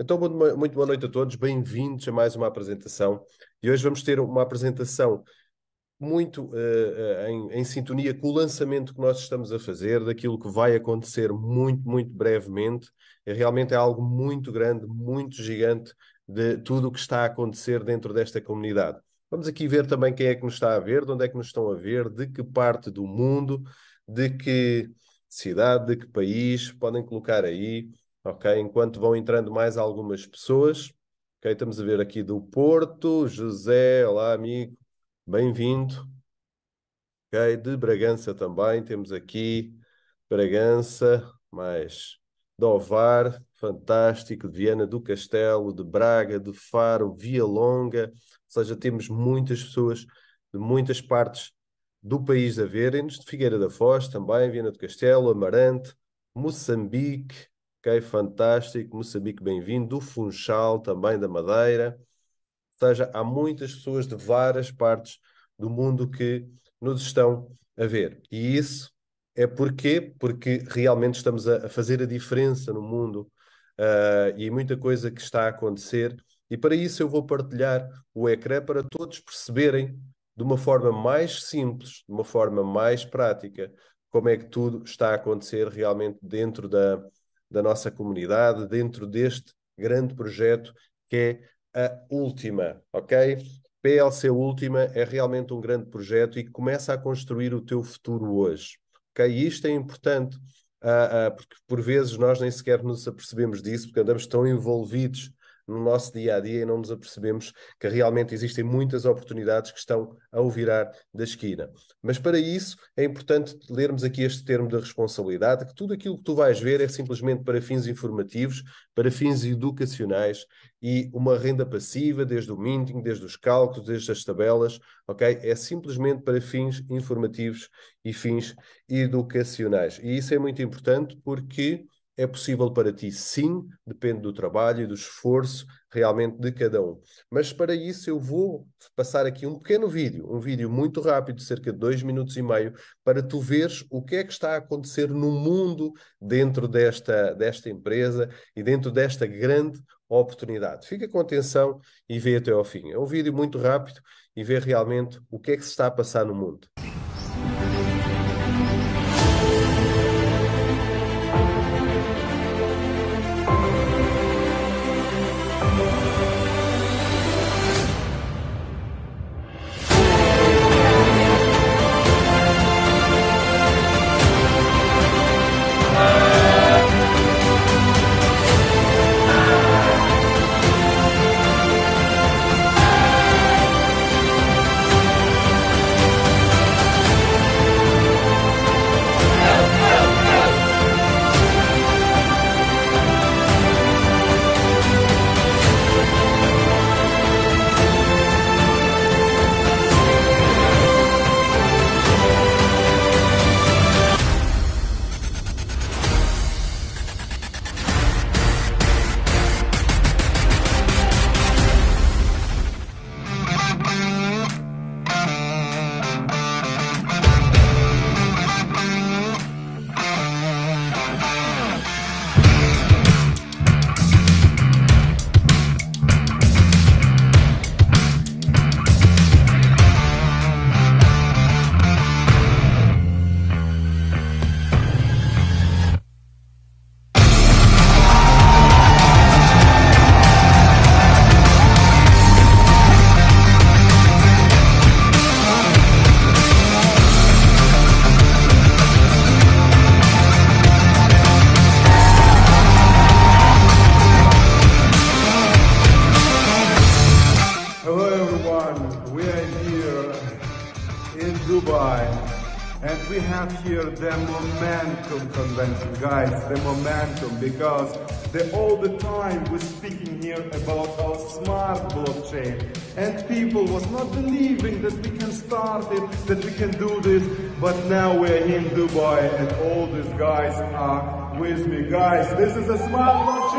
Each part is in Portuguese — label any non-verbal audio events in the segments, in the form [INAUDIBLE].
Então, muito boa noite a todos, bem-vindos a mais uma apresentação. E hoje vamos ter uma apresentação muito uh, em, em, sintonia com o lançamento que nós estamos a fazer, daquilo que vai acontecer muito, muito brevemente. E é, realmente é algo muito grande, muito gigante de tudo o que está a acontecer dentro desta comunidade. Vamos aqui ver também quem é que nos está a ver, de onde é que nos estão a ver, de que parte do mundo, de que cidade, de que país, podem colocar aí ok? Enquanto vão entrando mais algumas pessoas, ok? Estamos a ver aqui do Porto, José, olá amigo, bem-vindo, ok? De Bragança também, temos aqui Bragança, mais Dovar, fantástico, de Viana do Castelo, de Braga, de Faro, Via Longa, ou seja, temos muitas pessoas de muitas partes do país a verem-nos, de Figueira da Foz também, Viana do Castelo, Amarante, Moçambique, ok? Fantástico, Moçambique bem-vindo, do Funchal também, da Madeira. Ou seja, há muitas pessoas de várias partes do mundo que nos estão a ver. E isso é porque Porque realmente estamos a, fazer a diferença no mundo uh, e muita coisa que está a acontecer. E para isso eu vou partilhar o ecrã para todos perceberem de uma forma mais simples, de uma forma mais prática, como é que tudo está a acontecer realmente dentro da, da nossa comunidade dentro deste grande projeto que é a última, ok? PLC Última é realmente um grande projeto e começa a construir o teu futuro hoje. Okay? E isto é importante, uh, uh, porque por vezes nós nem sequer nos apercebemos disso, porque andamos tão envolvidos no nosso dia a dia e não nos apercebemos que realmente existem muitas oportunidades que estão a virar da esquina. Mas para isso é importante lermos aqui este termo da responsabilidade, que tudo aquilo que tu vais ver é simplesmente para fins informativos, para fins educacionais e uma renda passiva, desde o minting, desde os cálculos, desde as tabelas, ok? É simplesmente para fins informativos e fins educacionais. E isso é muito importante porque é possível para ti, sim, depende do trabalho e do esforço realmente de cada um. Mas para isso eu vou passar aqui um pequeno vídeo, um vídeo muito rápido, cerca de dois minutos e meio, para tu veres o que é que está a acontecer no mundo dentro desta, desta empresa e dentro desta grande oportunidade. Fica com atenção e vê até ao fim. É um vídeo muito rápido e vê realmente o que é que se está a passar no mundo. now we're in Dubai and all these guys are with me. Guys, this is a smile for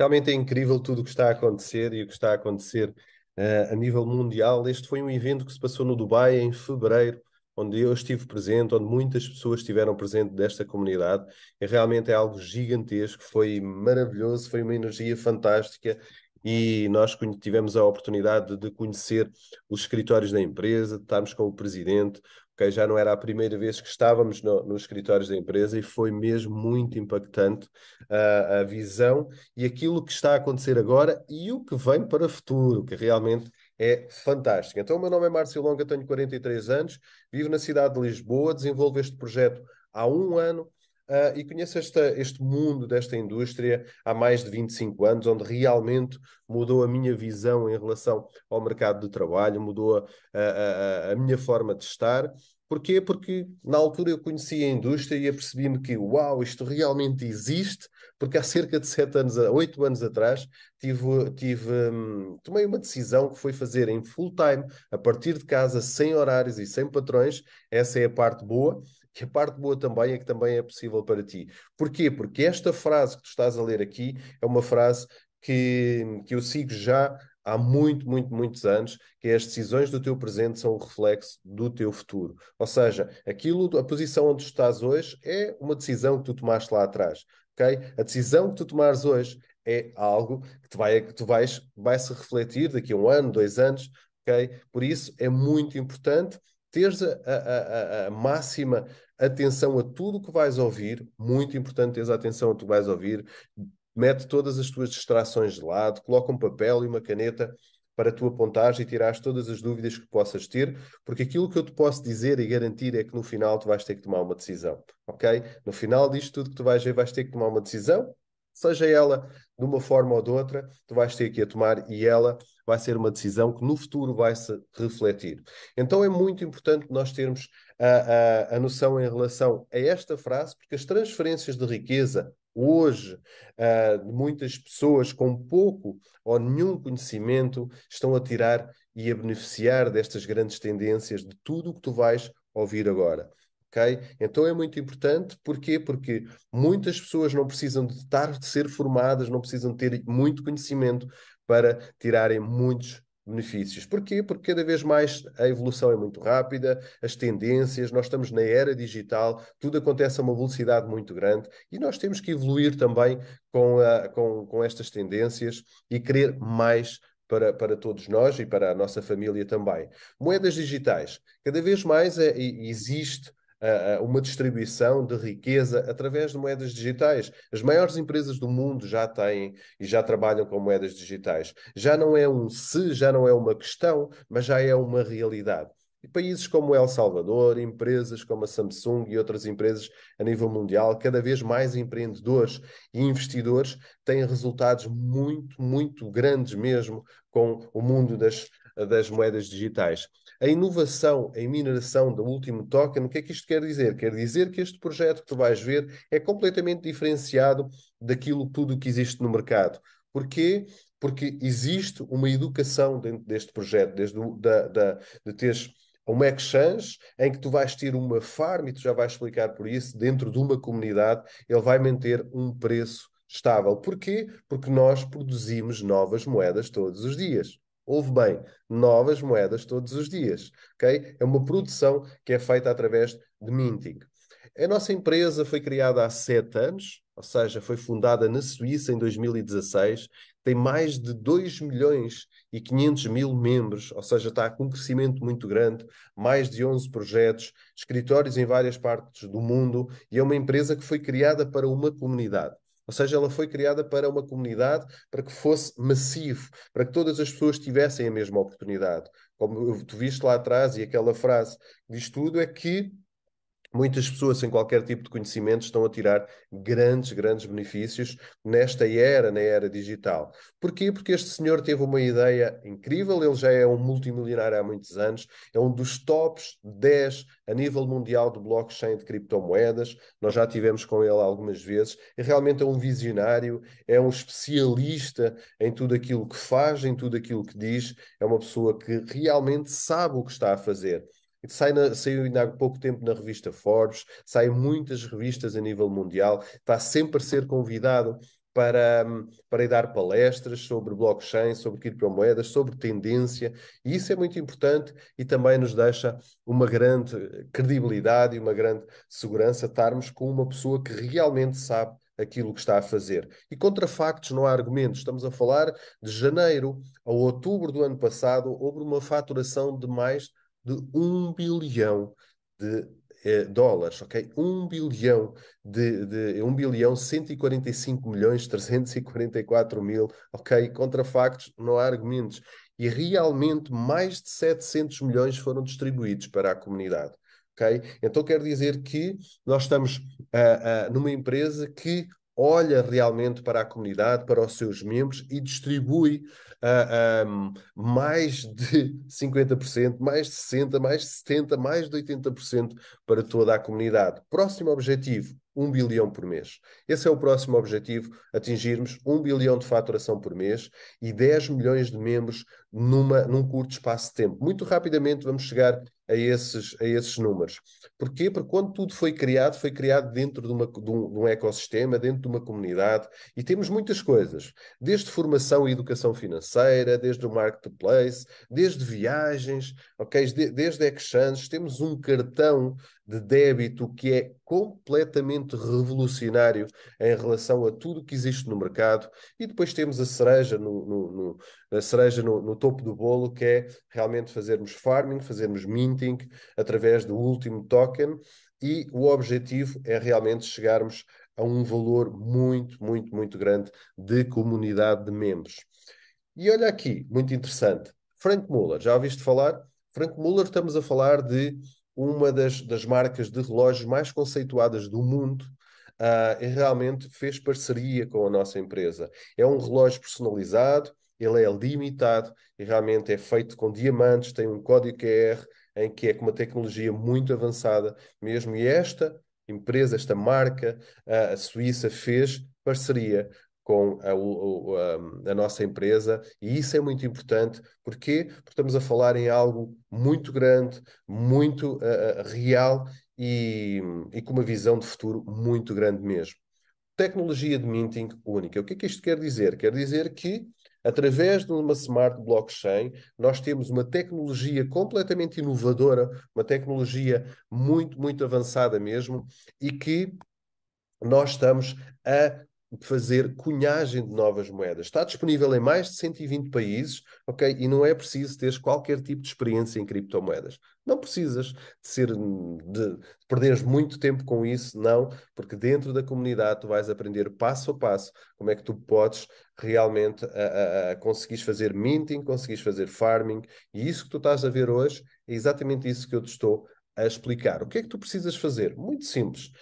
Realmente é incrível tudo o que está a acontecer e o que está a acontecer uh, a nível mundial. Este foi um evento que se passou no Dubai em fevereiro onde eu estive presente, onde muitas pessoas estiveram presentes desta comunidade. E realmente é algo gigantesco, foi maravilhoso, foi uma energia fantástica e nós tivemos a oportunidade de conhecer os escritórios da empresa, de estarmos com o presidente. Okay? Já não era a primeira vez que estávamos no, nos escritórios da empresa e foi mesmo muito impactante uh, a visão e aquilo que está a acontecer agora e o que vem para o futuro, que realmente é fantástica. Então, o meu nome é Márcio Longa, tenho 43 anos, vivo na cidade de Lisboa, desenvolvo este projeto há um ano. Uh, e conheço esta, este mundo desta indústria há mais de 25 anos, onde realmente mudou a minha visão em relação ao mercado de trabalho, mudou a, a, a minha forma de estar Porquê? Porque na altura eu conheci a indústria e apercebi-me que, uau, isto realmente existe, porque há cerca de sete anos, a oito anos atrás, tive, tive hum, tomei uma decisão que foi fazer em full time, a partir de casa, sem horários e sem patrões. Essa é a parte boa. E a parte boa também é que também é possível para ti. Porquê? Porque esta frase que tu estás a ler aqui é uma frase que, que eu sigo já há muito, muito, muitos anos, que as decisões do teu presente são o reflexo do teu futuro. Ou seja, aquilo, a posição onde estás hoje é uma decisão que tu tomaste lá atrás. Okay? A decisão que tu tomares hoje é algo que, te vai, que tu vais, vai se refletir daqui a um ano, dois anos. Okay? Por isso é muito importante teres a, a, a, a máxima atenção a tudo o que vais ouvir, muito importante teres a atenção a tudo que vais ouvir, mete todas as tuas distrações de lado, coloca um papel e uma caneta para tu apontares e tirares todas as dúvidas que possas ter, porque aquilo que eu te posso dizer e garantir é que no final tu vais ter que tomar uma decisão, ok? No final disto tudo que tu vais ver, vais ter que tomar uma decisão, seja ela de uma forma ou de outra, tu vais ter que a tomar e ela vai ser uma decisão que no futuro vai se refletir. Então é muito importante nós termos a, a, a noção em relação a esta frase, porque as transferências de riqueza hoje uh, muitas pessoas com pouco ou nenhum conhecimento estão a tirar e a beneficiar destas grandes tendências de tudo o que tu vais ouvir agora. Okay? Então é muito importante, porquê? Porque muitas pessoas não precisam de estar de ser formadas, não precisam de ter muito conhecimento para tirarem muitos benefícios. Porquê? Porque cada vez mais a evolução é muito rápida, as tendências, nós estamos na era digital, tudo acontece a uma velocidade muito grande e nós temos que evoluir também com, a, com, com estas tendências e querer mais para, para todos nós e para a nossa família também. Moedas digitais. Cada vez mais é, existe uh, uma distribuição de riqueza através de moedas digitais. As maiores empresas do mundo já têm e já trabalham com moedas digitais. Já não é um se, já não é uma questão, mas já é uma realidade. E países como El Salvador, empresas como a Samsung e outras empresas a nível mundial, cada vez mais empreendedores e investidores têm resultados muito, muito grandes mesmo com o mundo das, das moedas digitais. A inovação em mineração do último token, o que é que isto quer dizer? Quer dizer que este projeto que tu vais ver é completamente diferenciado daquilo tudo que existe no mercado. Porquê? Porque existe uma educação dentro deste projeto, desde o, da, da, de teres um exchange em que tu vais ter uma farm, e tu já vais explicar por isso, dentro de uma comunidade, ele vai manter um preço estável. Porquê? Porque nós produzimos novas moedas todos os dias. Houve bem novas moedas todos os dias. Okay? É uma produção que é feita através de minting. A nossa empresa foi criada há sete anos, ou seja, foi fundada na Suíça em 2016, tem mais de 2 milhões e 500 mil membros, ou seja, está com um crescimento muito grande, mais de 11 projetos, escritórios em várias partes do mundo e é uma empresa que foi criada para uma comunidade. Ou seja, ela foi criada para uma comunidade, para que fosse massivo, para que todas as pessoas tivessem a mesma oportunidade. Como tu viste lá atrás, e aquela frase diz tudo, é que Muitas pessoas sem qualquer tipo de conhecimento estão a tirar grandes, grandes benefícios nesta era, na era digital. Porquê? Porque este senhor teve uma ideia incrível, ele já é um multimilionário há muitos anos, é um dos tops 10 a nível mundial de blockchain de criptomoedas, nós já tivemos com ele algumas vezes, e é realmente é um visionário, é um especialista em tudo aquilo que faz, em tudo aquilo que diz, é uma pessoa que realmente sabe o que está a fazer. Sai na, saiu ainda há pouco tempo na revista Forbes, sai muitas revistas a nível mundial, está sempre a ser convidado para, hum, para ir dar palestras sobre blockchain, sobre criptomoedas, sobre tendência, e isso é muito importante e também nos deixa uma grande credibilidade e uma grande segurança estarmos com uma pessoa que realmente sabe aquilo que está a fazer. E contra factos não há argumentos. Estamos a falar de janeiro a outubro do ano passado, houve uma faturação de mais de 1 bilhão de eh, dólares, ok? 1 bilhão de, de 1 bilhão 145 milhões 344 mil, ok? Contra factos não há argumentos. E realmente mais de 700 milhões foram distribuídos para a comunidade. ok? Então quer dizer que nós estamos uh, uh, numa empresa que olha realmente para a comunidade, para os seus membros e distribui uh, ah, um, mais de 50%, [LAUGHS] mais de 60%, mais de 70%, mais de 80% para toda a comunidade. Próximo objetivo: 1 bilhão por mês. Esse é o próximo objetivo: atingirmos 1 bilhão de faturação por mês e 10 milhões de membros numa, num curto espaço de tempo. Muito rapidamente vamos chegar a esses, a esses números. Porquê? Porque quando tudo foi criado, foi criado dentro de, uma, de, um, de um ecossistema, dentro de uma comunidade, e temos muitas coisas, desde formação e educação financeira, desde o marketplace, desde viagens, okay? De, desde exchanges, temos um cartão de débito que é completamente revolucionário em relação a tudo que existe no mercado. E depois temos a cereja no, no, no a cereja no, no, topo do bolo, que é realmente fazermos farming, fazermos minting através do último token. E o objetivo é realmente chegarmos a um valor muito, muito, muito grande de comunidade de membros. E olha aqui, muito interessante. Frank Muller, já ouviste falar? Frank Muller, estamos a falar de uma das, das marcas de relógios mais conceituadas do mundo, uh, realmente fez parceria com a nossa empresa. É um relógio personalizado, ele é limitado e realmente é feito com diamantes, tem um código QR em que é com uma tecnologia muito avançada mesmo. E esta empresa, esta marca, uh, a Suíça fez parceria com a, o, a, a, nossa empresa, e isso é muito importante. Porque estamos a falar em algo muito grande, muito uh, real e, e, com uma visão de futuro muito grande mesmo. Tecnologia de minting única. O que é que isto quer dizer? Quer dizer que, através de uma smart blockchain, nós temos uma tecnologia completamente inovadora, uma tecnologia muito, muito avançada mesmo, e que nós estamos a fazer cunhagem de novas moedas. Está disponível em mais de 120 países, ok? E não é preciso teres qualquer tipo de experiência em criptomoedas. Não precisas de ser de perderes muito tempo com isso, não, porque dentro da comunidade tu vais aprender passo a passo como é que tu podes realmente a, fazer minting, conseguir fazer farming, e isso que tu estás a ver hoje é exatamente isso que eu te estou a explicar. O que é que tu precisas fazer? Muito simples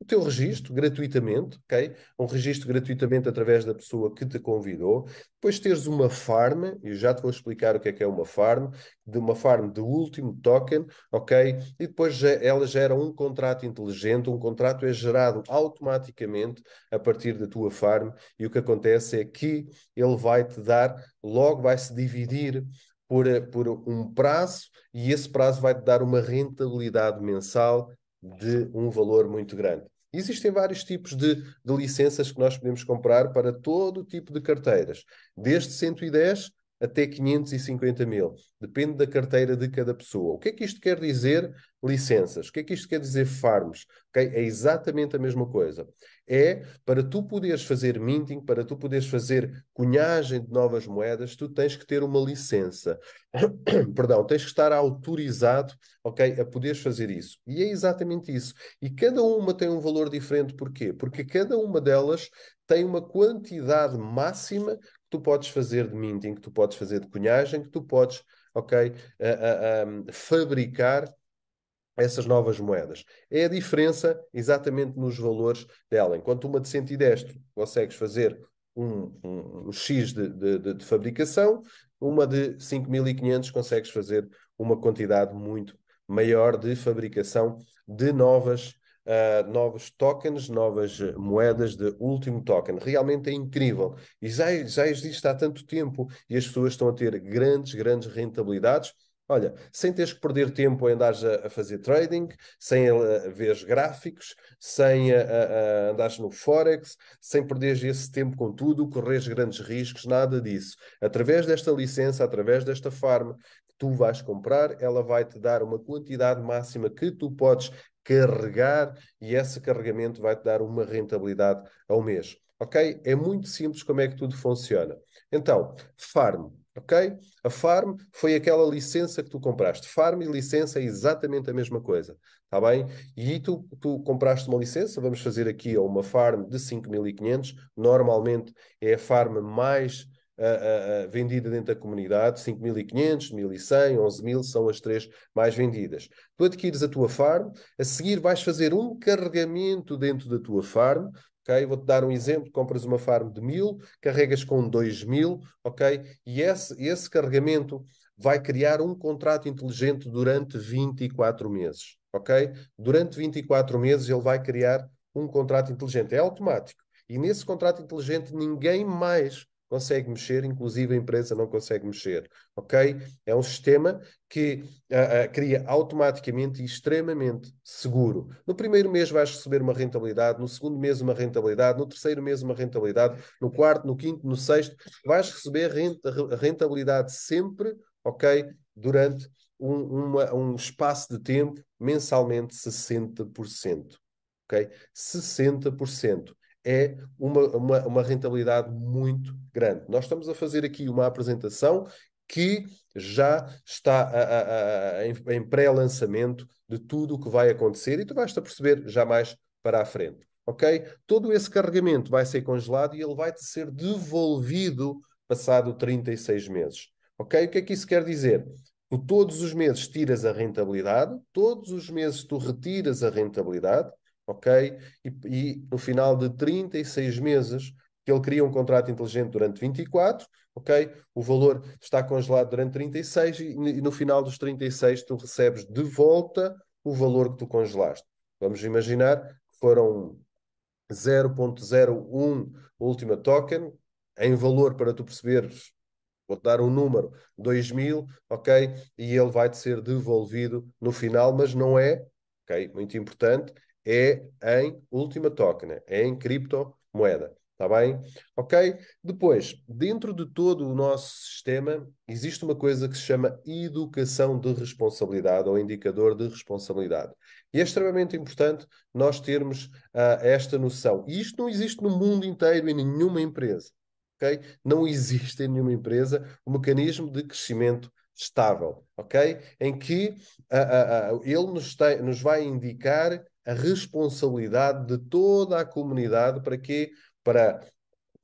o teu registro gratuitamente, ok? Um registro gratuitamente através da pessoa que te convidou. Depois teres uma farm, e já te vou explicar o que é que é uma farm, de uma farm de último token, ok? E depois ela gera um contrato inteligente, um contrato é gerado automaticamente a partir da tua farm, e o que acontece é que ele vai te dar, logo vai se dividir por, por, um prazo e esse prazo vai te dar uma rentabilidade mensal de um valor muito grande. Existem vários tipos de, de licenças que nós podemos comprar para todo tipo de carteiras, desde 110 até 550 mil. Depende da carteira de cada pessoa. O que é que isto quer dizer? Licenças. O que é que isto quer dizer? Farms. Okay? É exatamente a mesma coisa. É para tu poderes fazer minting, para tu poderes fazer cunhagem de novas moedas, tu tens que ter uma licença. [COUGHS] Perdão, tens que estar autorizado okay, a poderes fazer isso. E é exatamente isso. E cada uma tem um valor diferente. Porquê? Porque cada uma delas tem uma quantidade máxima tu podes fazer de minting, que tu podes fazer de cunhagem, que tu podes, ok, a fabricar essas novas moedas. É a diferença exatamente nos valores dela. Enquanto uma de 110 consegues fazer um, um, um X de, de, de, fabricação, uma de 5.500 consegues fazer uma quantidade muito maior de fabricação de novas uh, novos tokens, novas eh, moedas de último token. Realmente é incrível. E já, já existe há tanto tempo e as pessoas estão a ter grandes, grandes rentabilidades. Olha, sem teres que perder tempo a andares a, a fazer trading, sem eh, ver gráficos, sem a, a, a andares no Forex, sem perderes esse tempo com tudo, correres grandes riscos, nada disso. Através desta licença, através desta farm, que tu vais comprar, ela vai te dar uma quantidade máxima que tu podes carregar e esse carregamento vai-te dar uma rentabilidade ao mês. Ok? É muito simples como é que tudo funciona. Então, farm. Ok? A farm foi aquela licença que tu compraste. Farm e licença é exatamente a mesma coisa. Está bem? E tu, tu compraste uma licença, vamos fazer aqui uma farm de 5.500. Normalmente é a farm mais uh, uh, vendida dentro da comunidade, 5.500, 1.100, 11.000 são as três mais vendidas. Tu adquires a tua farm, a seguir vais fazer um carregamento dentro da tua farm, ok? Vou-te dar um exemplo, compras uma farm de 1.000, carregas com 2.000, ok? E esse, esse carregamento vai criar um contrato inteligente durante 24 meses, ok? Durante 24 meses ele vai criar um contrato inteligente, é automático. E nesse contrato inteligente ninguém mais consegue mexer, inclusive a empresa não consegue mexer, ok? É um sistema que ah, ah, cria automaticamente e extremamente seguro. No primeiro mês vais receber uma rentabilidade, no segundo mês uma rentabilidade, no terceiro mês uma rentabilidade, no quarto, no quinto, no sexto, vais receber rentabilidade sempre, ok? Durante um, uma, um espaço de tempo mensalmente 60%, ok? 60% é uma, uma, uma rentabilidade muito grande. Nós estamos a fazer aqui uma apresentação que já está a, a, a, em, em pré-lançamento de tudo o que vai acontecer e tu vais-te a perceber já mais para a frente. Ok? Todo esse carregamento vai ser congelado e ele vai -te ser devolvido passado 36 meses. Ok? O que é que isso quer dizer? Tu todos os meses tiras a rentabilidade, todos os meses tu retiras a rentabilidade, ok? E, e, no final de 36 meses, que ele cria um contrato inteligente durante 24, ok? O valor está congelado durante 36 e, e no final dos 36 tu recebes de volta o valor que tu congelaste. Vamos imaginar que foram 0.01 última token, em valor para tu perceberes, vou-te dar um número, 2000, ok? E ele vai-te ser devolvido no final, mas não é, ok? Muito importante, é em última Token, né? é em criptomoeda. Está bem? Ok? Depois, dentro de todo o nosso sistema, existe uma coisa que se chama educação de responsabilidade ou indicador de responsabilidade. E é extremamente importante nós termos uh, esta noção. E isto não existe no mundo inteiro, em nenhuma empresa. ok? Não existe em nenhuma empresa o um mecanismo de crescimento estável, ok? Em que uh, uh, ele nos, tem, nos vai indicar a responsabilidade de toda a comunidade para quê? Para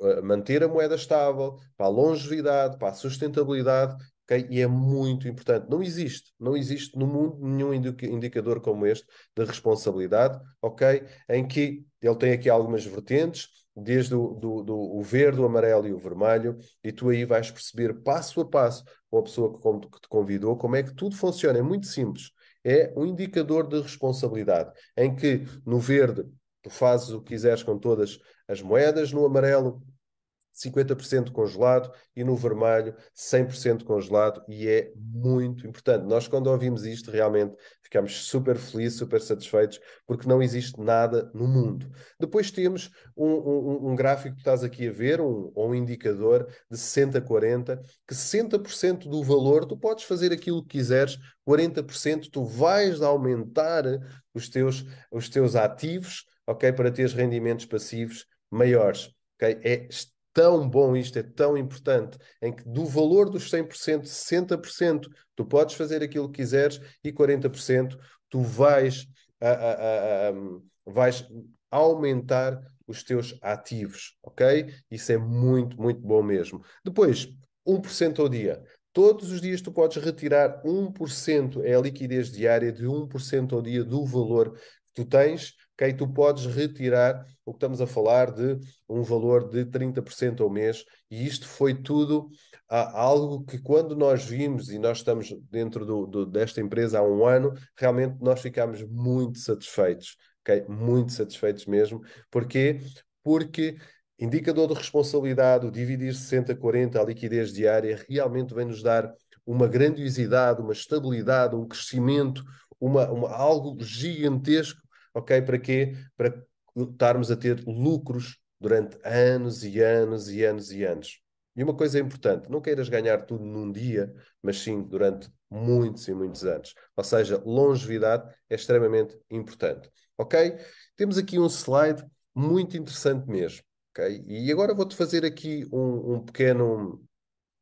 eh, manter a moeda estável, para a longevidade, para a sustentabilidade, okay? e é muito importante. Não existe, não existe no mundo nenhum indicador como este de responsabilidade, ok? Em que ele tem aqui algumas vertentes, desde o, do, do, o verde, o amarelo e o vermelho, e tu aí vais perceber passo a passo com a pessoa que, que te convidou como é que tudo funciona. É muito simples é um indicador de responsabilidade, em que no verde tu fazes o que quiseres com todas as moedas, no amarelo 50% congelado e no vermelho 100% congelado e é muito importante. Nós quando ouvimos isto realmente ficamos super felizes, super satisfeitos porque não existe nada no mundo. Depois temos um, um, um gráfico que estás aqui a ver, um, um indicador de 60-40, que 60% do valor tu podes fazer aquilo que quiseres, 40% tu vais aumentar os teus, os teus ativos, ok, para teres rendimentos passivos maiores. ok. É tão bom isto, é tão importante, em que do valor dos 100%, 60% tu podes fazer aquilo que quiseres e 40% tu vais, a, a, a, vais aumentar os teus ativos, ok? Isso é muito, muito bom mesmo. Depois, 1% ao dia. Todos os dias tu podes retirar 1%, é a liquidez diária de 1% ao dia do valor que tu tens okay? tu podes retirar o que estamos a falar de um valor de 30% ao mês, e isto foi tudo ah, algo que quando nós vimos, e nós estamos dentro do, do, desta empresa há um ano, realmente nós ficámos muito satisfeitos, okay? muito satisfeitos mesmo. porque Porque indicador de responsabilidade, o dividir 60-40, a liquidez diária, realmente vem nos dar uma grandiosidade, uma estabilidade, um crescimento, uma, uma, algo gigantesco Ok? Para quê? Para estarmos a ter lucros durante anos e anos e anos e anos. E uma coisa importante, não queiras ganhar tudo num dia, mas sim durante muitos e muitos anos. Ou seja, longevidade é extremamente importante. Ok? Temos aqui um slide muito interessante mesmo. Ok? E agora vou-te fazer aqui um, um pequeno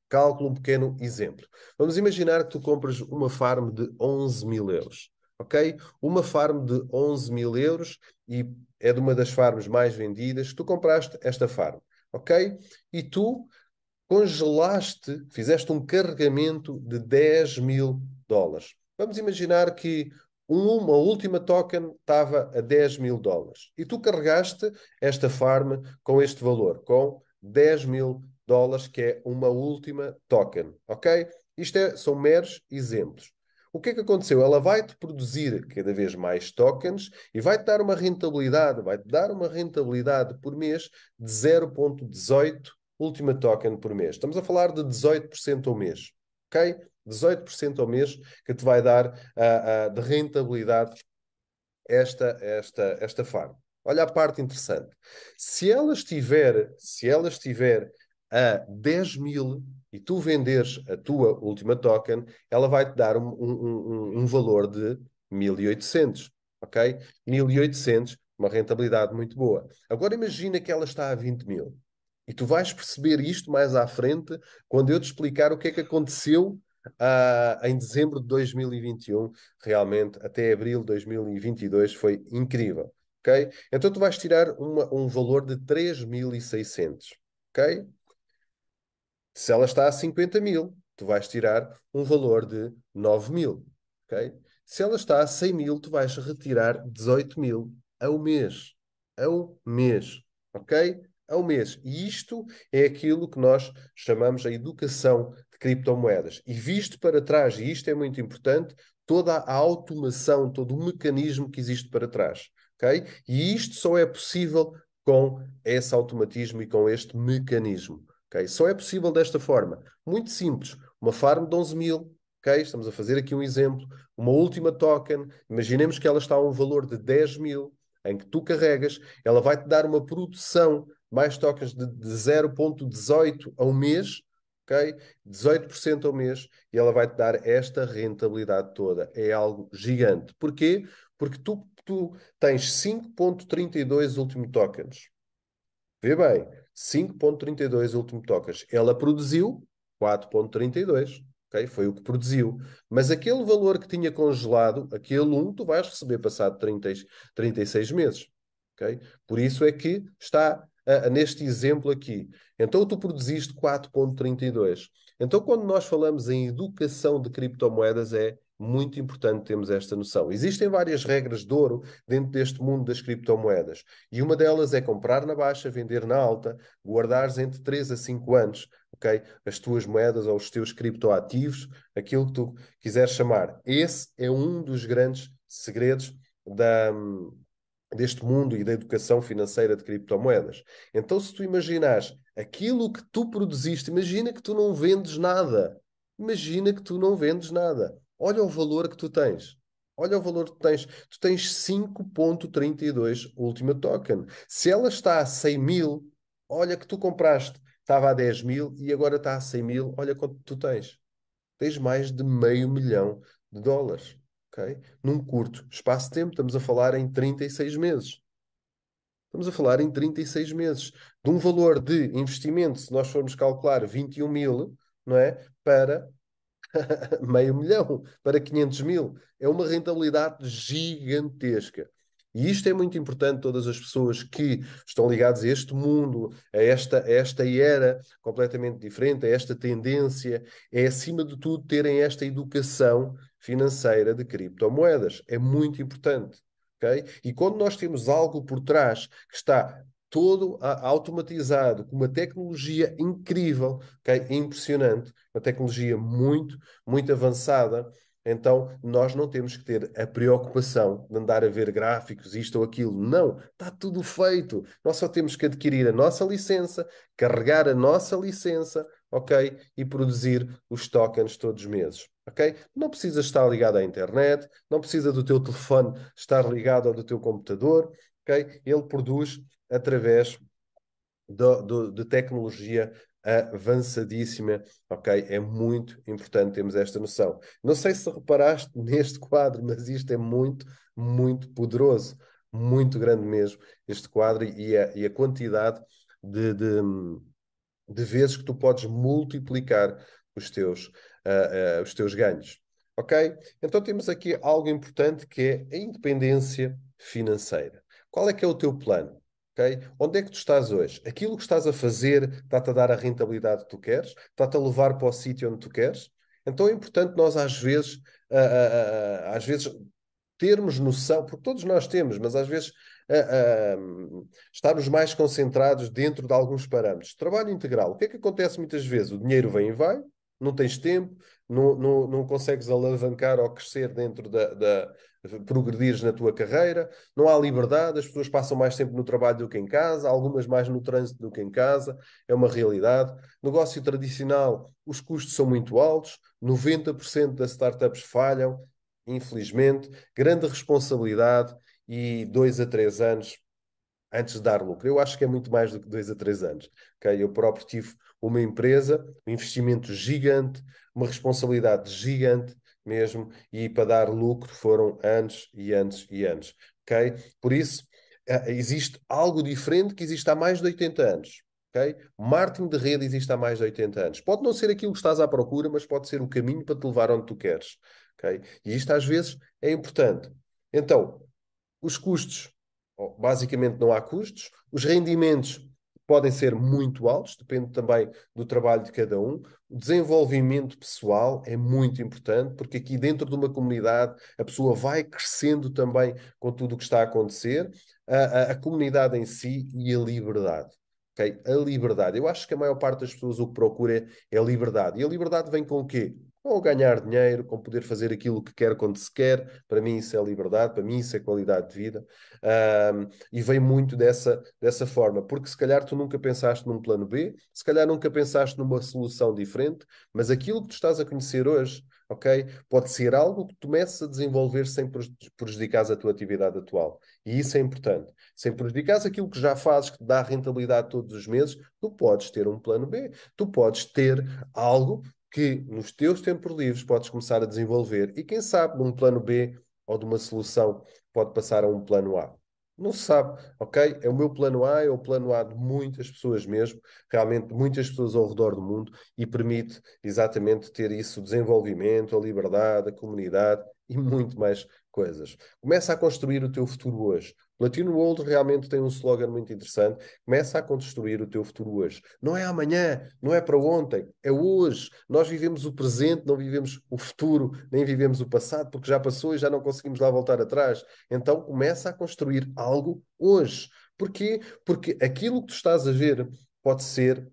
cálculo, um pequeno exemplo. Vamos imaginar que tu compras uma farm de 11 mil euros ok? Uma farm de 11 mil euros e é de uma das farms mais vendidas. Tu compraste esta farm, ok? E tu congelaste, fizeste um carregamento de 10 mil dólares. Vamos imaginar que uma última token estava a 10 mil dólares e tu carregaste esta farm com este valor, com 10 mil dólares, que é uma última token, ok? Isto é, são meros exemplos. O que é que aconteceu? Ela vai-te produzir cada vez mais tokens e vai-te dar uma rentabilidade, vai-te dar uma rentabilidade por mês de 0,18 última token por mês. Estamos a falar de 18% ao mês, ok? 18% ao mês que te vai dar uh, uh, de rentabilidade esta, esta, esta farm. Olha a parte interessante. Se ela estiver, se ela estiver a 10 mil, e tu venderes a tua última token, ela vai-te dar um, um, um, valor de 1800, ok? 1800, uma rentabilidade muito boa. Agora imagina que ela está a 20 mil. E tu vais perceber isto mais à frente quando eu te explicar o que é que aconteceu Uh, em dezembro de 2021, realmente, até abril de 2022, foi incrível. Ok? Então, tu vais tirar uma, um valor de 3.600. Ok? Se ela está a 50 mil, tu vais tirar um valor de 9 mil. Okay? Se ela está a 100 mil, tu vais retirar 18 mil ao mês. Ao mês. Ok? Ao mês. E isto é aquilo que nós chamamos a educação de criptomoedas. E visto para trás, e isto é muito importante, toda a automação, todo o mecanismo que existe para trás. ok? E isto só é possível com esse automatismo e com este mecanismo. Okay? Só é possível desta forma. Muito simples. Uma farm de 11 mil, okay? estamos a fazer aqui um exemplo. Uma última token, imaginemos que ela está a um valor de 10 mil, em que tu carregas, ela vai-te dar uma produção mais tokens de, de 0,18 ao mês, ok? 18% ao mês, e ela vai-te dar esta rentabilidade toda. É algo gigante. Porquê? Porque tu, tu tens 5,32 último tokens. Vê bem, 5.32 último tocas. Ela produziu 4.32, ok foi o que produziu. Mas aquele valor que tinha congelado, aquele 1, tu vais receber passado 30, 36 meses. ok Por isso é que está ah, ah, neste exemplo aqui. Então tu produziste 4.32. Então quando nós falamos em educação de criptomoedas é muito importante termos esta noção. Existem várias regras de ouro dentro deste mundo das criptomoedas e uma delas é comprar na baixa, vender na alta, guardares entre 3 a 5 anos okay? as tuas moedas ou os teus criptoativos, aquilo que tu quiseres chamar. Esse é um dos grandes segredos da, deste mundo e da educação financeira de criptomoedas. Então, se tu imaginares aquilo que tu produziste, imagina que tu não vendes nada. Imagina que tu não vendes nada Olha o valor que tu tens. Olha o valor que tens. Tu tens 5.32 última token. Se ela está a 100 mil, olha que tu compraste. Estava a 10 mil e agora está a 100 mil. Olha quanto tu tens. Tens mais de meio milhão de dólares. Okay? Num curto espaço de tempo. Estamos a falar em 36 meses. Estamos a falar em 36 meses. De um valor de investimento, se nós formos calcular 21 mil, não é? Para [LAUGHS] meio milhão para 500 mil. É uma rentabilidade gigantesca. E isto é muito importante, todas as pessoas que estão ligadas a este mundo, a esta, a esta era completamente diferente, a esta tendência, é acima de tudo terem esta educação financeira de criptomoedas. É muito importante. Okay? E quando nós temos algo por trás que está todo automatizado, com uma tecnologia incrível, okay? impressionante, uma tecnologia muito, muito avançada. Então, nós não temos que ter a preocupação de andar a ver gráficos, isto ou aquilo. Não, está tudo feito. Nós só temos que adquirir a nossa licença, carregar a nossa licença, ok? E produzir os tokens todos os meses, ok? Não precisa estar ligado à internet, não precisa do teu telefone estar ligado ao do teu computador, ok? Ele produz através do, do, de tecnologia avançadíssima, ok? É muito importante termos esta noção. Não sei se reparaste [LAUGHS] neste quadro, mas isto é muito, muito poderoso, muito grande mesmo, este quadro e a, e a quantidade de, de, de, vezes que tu podes multiplicar os teus, uh, uh, os teus ganhos, ok? Então temos aqui algo importante que é a independência financeira. Qual é que é o teu plano? Onde é que tu estás hoje? Aquilo que estás a fazer está-te a dar a rentabilidade que tu queres? Está-te a levar para o sítio onde tu queres? Então é importante nós, às vezes, às vezes termos noção, porque todos nós temos, mas às vezes estarmos mais concentrados dentro de alguns parâmetros. Trabalho integral. O que é que acontece muitas vezes? O dinheiro vem e vai, não tens tempo, não, não, não consegues alavancar ou crescer dentro da, da progredires na tua carreira, não há liberdade, as pessoas passam mais tempo no trabalho do que em casa, algumas mais no trânsito do que em casa, é uma realidade. Negócio tradicional, os custos são muito altos, 90% das startups falham, infelizmente, grande responsabilidade e dois a três anos antes de dar lucro. Eu acho que é muito mais do que dois a três anos. Okay? Eu próprio tive uma empresa, um investimento gigante, uma responsabilidade gigante mesmo, e para dar lucro foram anos e anos e anos. Okay? Por isso, eh, existe algo diferente que existe há mais de 80 anos. Okay? Marketing de rede existe há mais de 80 anos. Pode não ser aquilo que estás à procura, mas pode ser o caminho para te levar onde tu queres. Okay? E isto às vezes é importante. Então, os custos basicamente não há custos, os rendimentos podem ser muito altos, depende também do trabalho de cada um. O desenvolvimento pessoal é muito importante, porque aqui dentro de uma comunidade a pessoa vai crescendo também com tudo o que está a acontecer, a, a, a comunidade em si e a liberdade. Okay? A liberdade. Eu acho que a maior parte das pessoas o que procura é, é liberdade. E a liberdade vem com o quê? com ganhar dinheiro, com poder fazer aquilo que quer quando se quer. Para mim, isso é liberdade, para mim, isso é qualidade de vida. Um, e vem muito dessa, dessa forma, porque se calhar tu nunca pensaste num plano B, se calhar nunca pensaste numa solução diferente, mas aquilo que tu estás a conhecer hoje. ok Pode ser algo que comece a desenvolver sem prejudicar a tua atividade atual. E isso é importante. Sem prejudicar aquilo que já fazes, que te dá rentabilidade todos os meses, tu podes ter um plano B. Tu podes ter algo que nos teus tempos livres podes começar a desenvolver e quem sabe de um plano B ou de uma solução pode passar a um plano A. Não se sabe, ok? É o meu plano A, é o plano A de muitas pessoas mesmo, realmente muitas pessoas ao redor do mundo e permite exatamente ter isso, o desenvolvimento, a liberdade, a comunidade e muito mais coisas. Começa a construir o teu futuro hoje. Latino World realmente tem um slogan muito interessante. Começa a construir o teu futuro hoje. Não é amanhã, não é para ontem, é hoje. Nós vivemos o presente, não vivemos o futuro, nem vivemos o passado, porque já passou e já não conseguimos lá voltar atrás. Então começa a construir algo hoje. Porquê? Porque aquilo que tu estás a ver pode ser,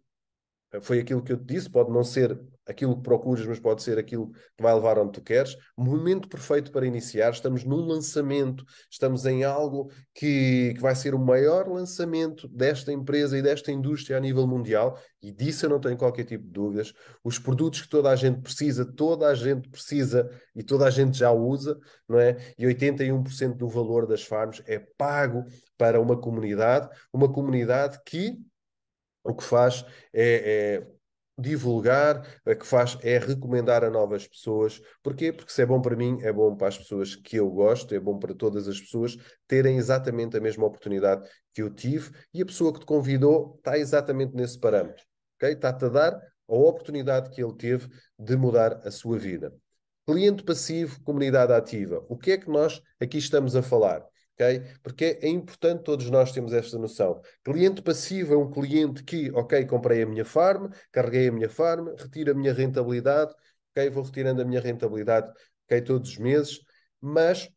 foi aquilo que eu te disse, pode não ser Aquilo que procuras, mas pode ser aquilo que vai levar onde tu queres. Momento perfeito para iniciar. Estamos num lançamento, estamos em algo que, que vai ser o maior lançamento desta empresa e desta indústria a nível mundial, e disso eu não tenho qualquer tipo de dúvidas. Os produtos que toda a gente precisa, toda a gente precisa e toda a gente já usa, não é? E 81% do valor das farms é pago para uma comunidade, uma comunidade que o que faz é, é divulgar, a que faz é recomendar a novas pessoas. Porquê? Porque se é bom para mim, é bom para as pessoas que eu gosto, é bom para todas as pessoas terem exatamente a mesma oportunidade que eu tive e a pessoa que te convidou está exatamente nesse parâmetro. Okay? Está-te a dar a oportunidade que ele teve de mudar a sua vida. Cliente passivo, comunidade ativa. O que é que nós aqui estamos a falar? Okay? Porque é importante todos nós termos esta noção. Cliente passivo é um cliente que, ok, comprei a minha farm, carreguei a minha farm, retiro a minha rentabilidade, ok, vou retirando a minha rentabilidade, ok, todos os meses, mas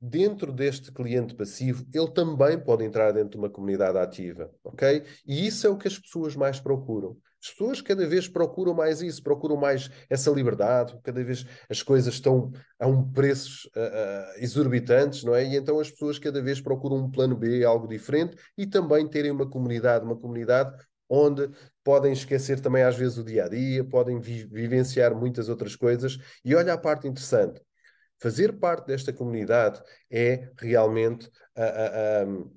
dentro deste cliente passivo, ele também pode entrar dentro de uma comunidade ativa, ok? E isso é o que as pessoas mais procuram. As pessoas cada vez procuram mais isso, procuram mais essa liberdade, cada vez as coisas estão a um preços uh, uh, exorbitantes, não é? E então as pessoas cada vez procuram um plano B, algo diferente, e também terem uma comunidade, uma comunidade onde podem esquecer também às vezes o dia a dia, podem vi vivenciar muitas outras coisas. E olha a parte interessante: fazer parte desta comunidade é realmente. Uh,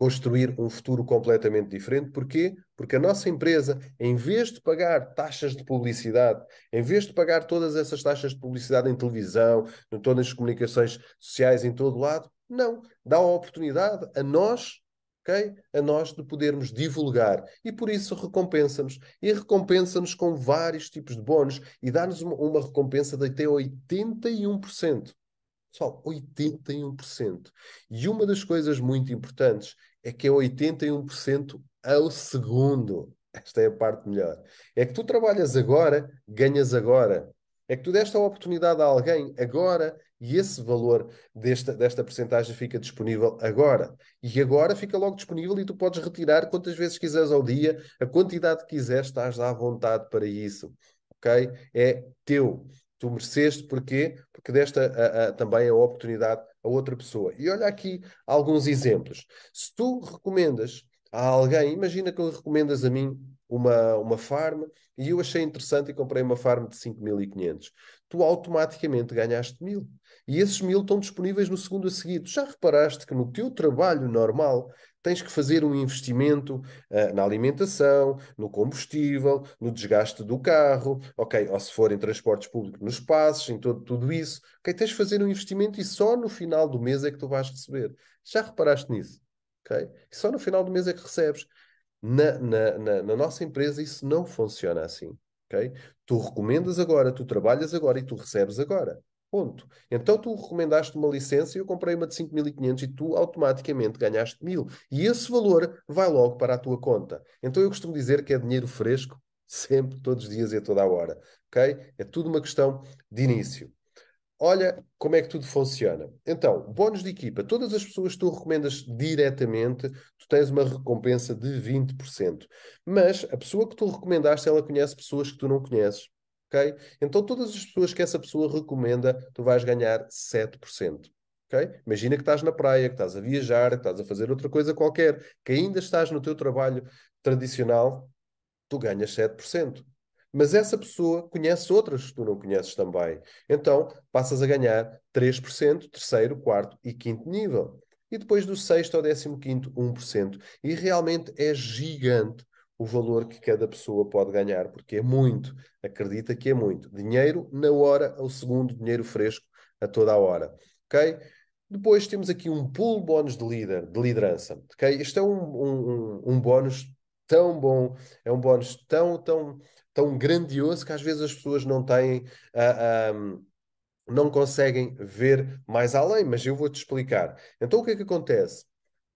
construir um futuro completamente diferente. Porquê? Porque a nossa empresa, em vez de pagar taxas de publicidade, em vez de pagar todas essas taxas de publicidade em televisão, em todas as comunicações sociais, em todo lado, não. Dá a oportunidade a nós, ok a nós de podermos divulgar. E por isso recompensa-nos. E recompensa-nos com vários tipos de bónus e dá-nos uma, uma recompensa de até 81%. Pessoal, 81%. E uma das coisas muito importantes é que é 81% ao segundo. Esta é a parte melhor. É que tu trabalhas agora, ganhas agora. É que tu deste a oportunidade a alguém agora e esse valor desta, desta percentagem fica disponível agora. E agora fica logo disponível e tu podes retirar quantas vezes quiseres ao dia, a quantidade que quiseres, estás à vontade para isso. Ok? É teu. Tu mereceste, porquê? Porque deste a, a, também a oportunidade a outra pessoa. E olha aqui alguns exemplos. Se tu recomendas a alguém, imagina que recomendas a mim uma, uma farm e eu achei interessante e comprei uma farm de 5.500, tu automaticamente ganhaste 1.000 e esses mil estão disponíveis no segundo a seguir. Já reparaste que no teu trabalho normal tens que fazer um investimento uh, na alimentação, no combustível, no desgaste do carro, ok, ou se for em transportes públicos, nos passos, em todo, tudo isso. Ok, tens que fazer um investimento e só no final do mês é que tu vais receber. Já reparaste nisso? Ok? E só no final do mês é que recebes. Na, na, na, na nossa empresa isso não funciona assim. ok Tu recomendas agora, tu trabalhas agora e tu recebes agora. Ponto. Então tu recomendaste uma licença e eu comprei uma de 5.500 e tu automaticamente ganhaste 1.000. E esse valor vai logo para a tua conta. Então eu costumo dizer que é dinheiro fresco, [LAUGHS] sempre, todos os dias e a toda a hora. Ok? É tudo uma questão de início. Olha como é que tudo funciona. Então, bónus de equipa. Todas as pessoas que tu recomendas diretamente, tu tens uma recompensa de 20%. Mas a pessoa que tu recomendaste, ela conhece pessoas que tu não conheces. Então, todas as pessoas que essa pessoa recomenda, tu vais ganhar 7%. Okay? Imagina que estás na praia, que estás a viajar, que estás a fazer outra coisa qualquer, que ainda estás no teu trabalho tradicional, tu ganhas 7%. Mas essa pessoa conhece outras que tu não conheces também. Então, passas a ganhar 3%, terceiro, quarto e quinto nível. E depois do sexto ao décimo quinto, 1%. E realmente é gigante o valor que cada pessoa pode ganhar, porque é muito, acredita que é muito. Dinheiro na hora, ao segundo, dinheiro fresco a toda a hora. Ok? Depois temos aqui um pool bónus de líder, de liderança. ok Este é um, um, um, um bónus tão bom, é um bónus tão, tão, tão grandioso que às vezes as pessoas não têm, uh, não conseguem ver mais além, mas eu vou-te explicar. Então o que é que acontece?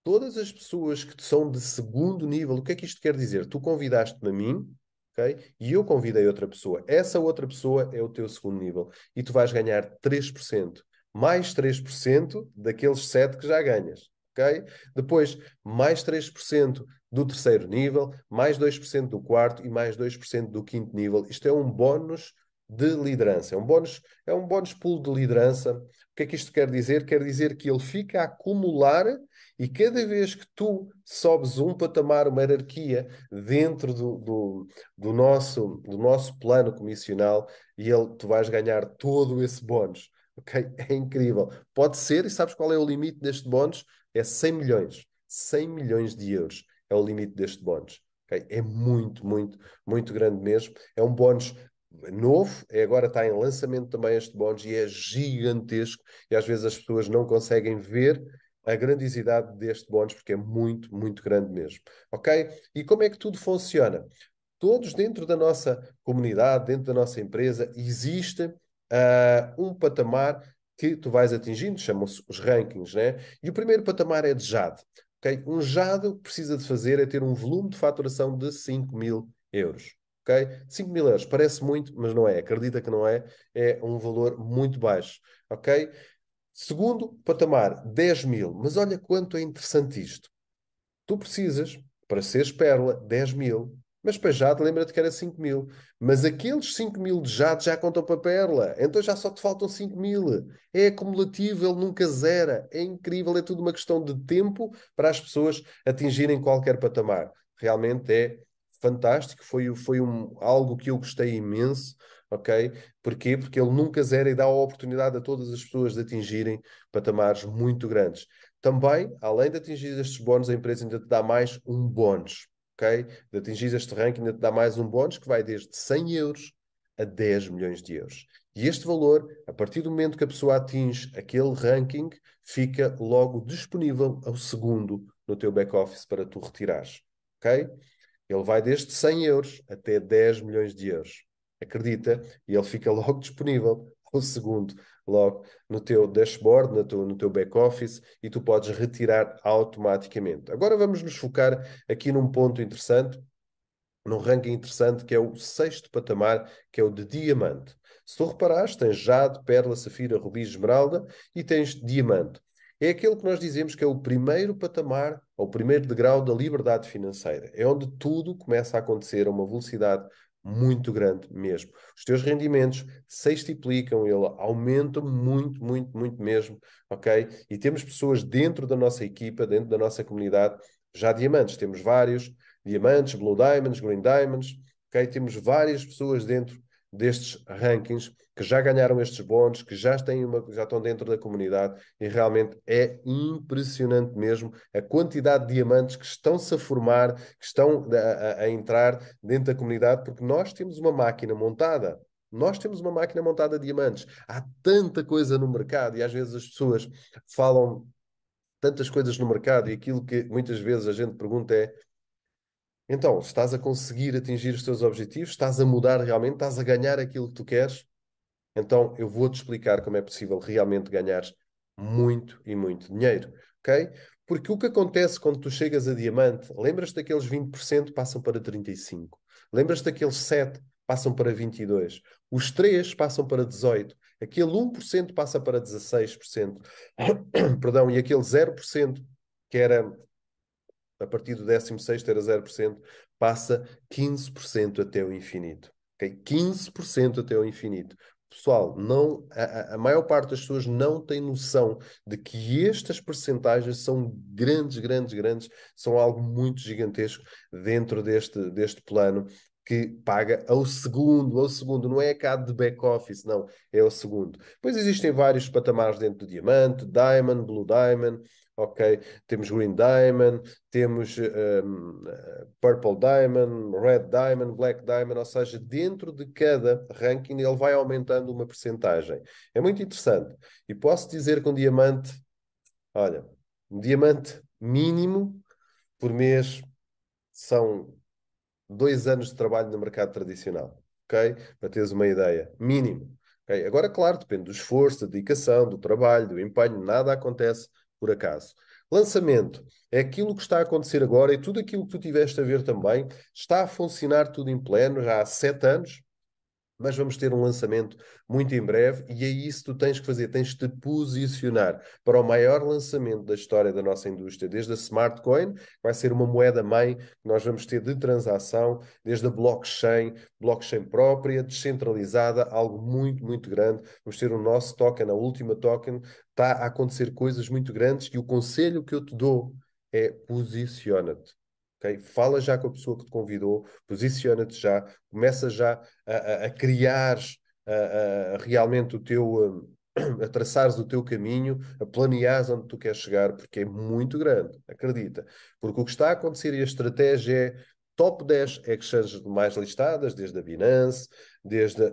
todas as pessoas que são de segundo nível, o que é que isto quer dizer? Tu convidaste-me a mim, ok? E eu convidei outra pessoa. Essa outra pessoa é o teu segundo nível. E tu vais ganhar 3%. Mais 3% daqueles 7 que já ganhas, ok? Depois, mais 3% do terceiro nível, mais 2% do quarto e mais 2% do quinto nível. Isto é um bónus de liderança. É um bónus, é um bónus de liderança o que é que isto quer dizer? Quer dizer que ele fica a acumular e cada vez que tu sobes um patamar, uma hierarquia dentro do, do, do nosso, do nosso plano comissional, e ele, tu vais ganhar todo esse bónus. Okay? É incrível. Pode ser, e sabes qual é o limite deste bónus? É 100 milhões. 100 milhões de euros é o limite deste bónus. Okay? É muito, muito, muito grande mesmo. É um bónus novo, é agora está em lançamento também este bond e é gigantesco e às vezes as pessoas não conseguem ver a grandiosidade deste bond porque é muito, muito grande mesmo, ok? E como é que tudo funciona? Todos dentro da nossa comunidade, dentro da nossa empresa, existe uh, um patamar que tu vais atingindo, chamam-se os rankings, né? E o primeiro patamar é de JAD. Okay? Um JAD o que precisa de fazer é ter um volume de faturação de 5 mil euros. Ok, 5 mil euros parece muito, mas não é. Acredita que não é. É um valor muito baixo. Ok? Segundo patamar, 10 mil. Mas olha quanto é interessante isto. Tu precisas, para seres pérola, 10 mil. Mas para Jade, lembra-te que era 5 mil. Mas aqueles 5 mil de jato já contam para Pérola. Então já só te faltam 5 mil. É acumulativo, ele nunca zera. É incrível, é tudo uma questão de tempo para as pessoas atingirem qualquer patamar. Realmente é fantástico, foi, foi um, algo que eu gostei imenso, ok? Porquê? Porque ele nunca zera e dá a oportunidade a todas as pessoas de atingirem patamares muito grandes. Também, além de atingir estes bónus, a empresa ainda te dá mais um bónus, ok? De atingir este ranking, ainda te dá mais um bónus que vai desde 100 euros a 10 milhões de euros. E este valor, a partir do momento que a pessoa atinge aquele ranking, fica logo disponível ao segundo no teu back-office para tu retirares, ok? Ele vai desde 100 euros até 10 milhões de euros. Acredita? E ele fica logo disponível ao segundo, logo no teu dashboard, no teu, no teu back-office, e tu podes retirar automaticamente. Agora vamos nos focar aqui num ponto interessante, num ranking interessante, que é o sexto patamar, que é o de diamante. Se tu reparares, tens jade, pérola, safira, rubi, esmeralda e tens diamante é aquele que nós dizemos que é o primeiro patamar, ou o primeiro degrau da liberdade financeira. É onde tudo começa a acontecer a uma velocidade muito grande mesmo. Os teus rendimentos se sextiplicam, ele aumenta muito, muito, muito mesmo, ok? E temos pessoas dentro da nossa equipa, dentro da nossa comunidade, já diamantes, temos vários diamantes, blue diamonds, green diamonds, ok? Temos várias pessoas dentro destes rankings, que já ganharam estes bons que já, têm uma, já estão dentro da comunidade e realmente é impressionante mesmo a quantidade de diamantes que estão-se a formar, que estão a, a, a entrar dentro da comunidade, porque nós temos uma máquina montada. Nós temos uma máquina montada de diamantes. Há tanta coisa no mercado e às vezes as pessoas falam tantas coisas no mercado e aquilo que muitas vezes a gente pergunta é então, estás a conseguir atingir os teus objetivos? Estás a mudar realmente? Estás a ganhar aquilo que tu queres? Então, eu vou-te explicar como é possível realmente ganhar muito e muito dinheiro, ok? Porque o que acontece quando tu chegas a diamante, lembras-te daqueles 20% passam para 35%, lembras-te daqueles 7% passam para 22%, os 3% passam para 18%, aquele 1% passa para 16%, [COUGHS] perdão, e aquele 0% que era a partir do 16 era 0%, passa 15% até o infinito. Okay? 15% até o infinito. Pessoal, não, a, a, maior parte das pessoas não tem noção de que estas percentagens são grandes, grandes, grandes, são algo muito gigantesco dentro deste, deste plano que paga ao segundo, ao segundo, não é a CAD de back-office, não, é o segundo. Pois existem vários patamares dentro do diamante, diamond, blue diamond, ok? Temos Green Diamond, temos um, Purple Diamond, Red Diamond, Black Diamond, ou seja, dentro de cada ranking ele vai aumentando uma percentagem. É muito interessante. E posso dizer que um diamante, olha, um diamante mínimo por mês são dois anos de trabalho no mercado tradicional, ok? Para teres uma ideia, mínimo. Okay? Agora, claro, depende do esforço, da dedicação, do trabalho, do empenho, nada acontece por acaso. Lançamento é aquilo que está a acontecer agora e tudo aquilo que tu tiveste a ver também está a funcionar tudo em pleno já há sete anos, mas vamos ter um lançamento muito em breve e é isso que tu tens que fazer, tens de te posicionar para o maior lançamento da história da nossa indústria, desde a Smart Coin, que vai ser uma moeda mãe que nós vamos ter de transação, desde a blockchain, blockchain própria, descentralizada, algo muito, muito grande. Vamos ter o nosso token, a última token, está a acontecer coisas muito grandes e o conselho que eu te dou é posiciona-te Okay? Fala já com a pessoa que te convidou, posiciona-te já, começa já a, a, a criar a, a, realmente o teu. Hum, a traçares o teu caminho, a planeares onde tu queres chegar, porque é muito grande, acredita. Porque o que está a acontecer e a estratégia é top 10 exchanges mais listadas, desde a Binance, desde